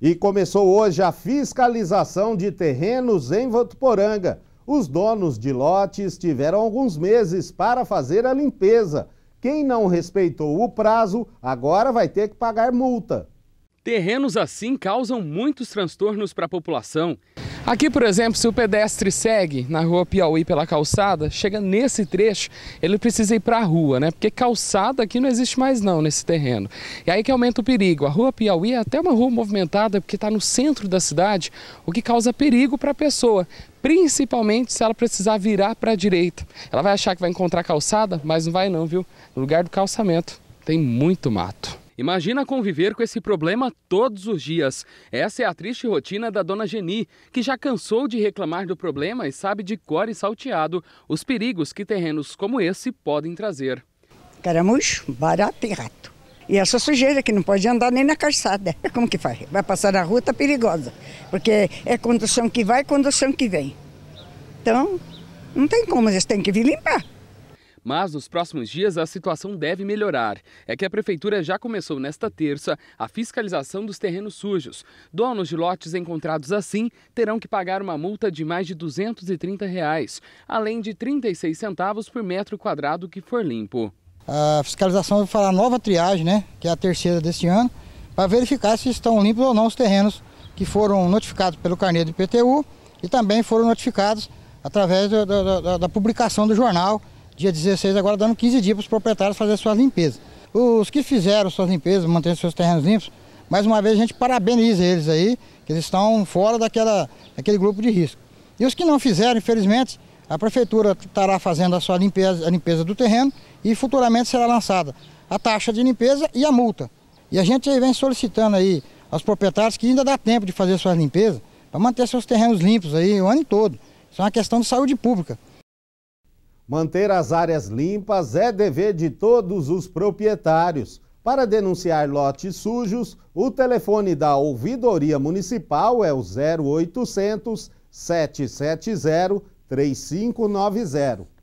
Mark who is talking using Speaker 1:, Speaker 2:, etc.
Speaker 1: E começou hoje a fiscalização de terrenos em Votuporanga. Os donos de lotes tiveram alguns meses para fazer a limpeza. Quem não respeitou o prazo agora vai ter que pagar multa.
Speaker 2: Terrenos assim causam muitos transtornos para a população. Aqui, por exemplo, se o pedestre segue na rua Piauí pela calçada, chega nesse trecho, ele precisa ir para a rua, né? Porque calçada aqui não existe mais não nesse terreno. E aí que aumenta o perigo. A rua Piauí é até uma rua movimentada porque está no centro da cidade, o que causa perigo para a pessoa, principalmente se ela precisar virar para a direita. Ela vai achar que vai encontrar calçada, mas não vai não, viu? No lugar do calçamento tem muito mato. Imagina conviver com esse problema todos os dias. Essa é a triste rotina da dona Geni, que já cansou de reclamar do problema e sabe de cor e salteado os perigos que terrenos como esse podem trazer.
Speaker 3: Caramujo, barato e rato. E essa sujeira que não pode andar nem na calçada. Como que faz? Vai passar na rua, tá perigosa. Porque é condução que vai, condução que vem. Então, não tem como, eles têm que vir limpar.
Speaker 2: Mas nos próximos dias a situação deve melhorar. É que a prefeitura já começou nesta terça a fiscalização dos terrenos sujos. Donos de lotes encontrados assim terão que pagar uma multa de mais de R$ 230, reais, além de 36 centavos por metro quadrado que for limpo.
Speaker 3: A fiscalização vai falar nova triagem, né, que é a terceira deste ano, para verificar se estão limpos ou não os terrenos que foram notificados pelo carnê do IPTU e também foram notificados através da, da, da publicação do jornal Dia 16 agora dando 15 dias para os proprietários fazer suas limpezas. Os que fizeram suas limpezas, mantendo seus terrenos limpos, mais uma vez a gente parabeniza eles aí, que eles estão fora daquela, daquele grupo de risco. E os que não fizeram, infelizmente, a prefeitura estará fazendo a sua limpeza, a limpeza do terreno e futuramente será lançada a taxa de limpeza e a multa. E a gente vem solicitando aí aos proprietários que ainda dá tempo de fazer suas limpezas para manter seus terrenos limpos aí o ano todo. Isso é uma questão de saúde pública.
Speaker 1: Manter as áreas limpas é dever de todos os proprietários. Para denunciar lotes sujos, o telefone da Ouvidoria Municipal é o 0800 770 3590.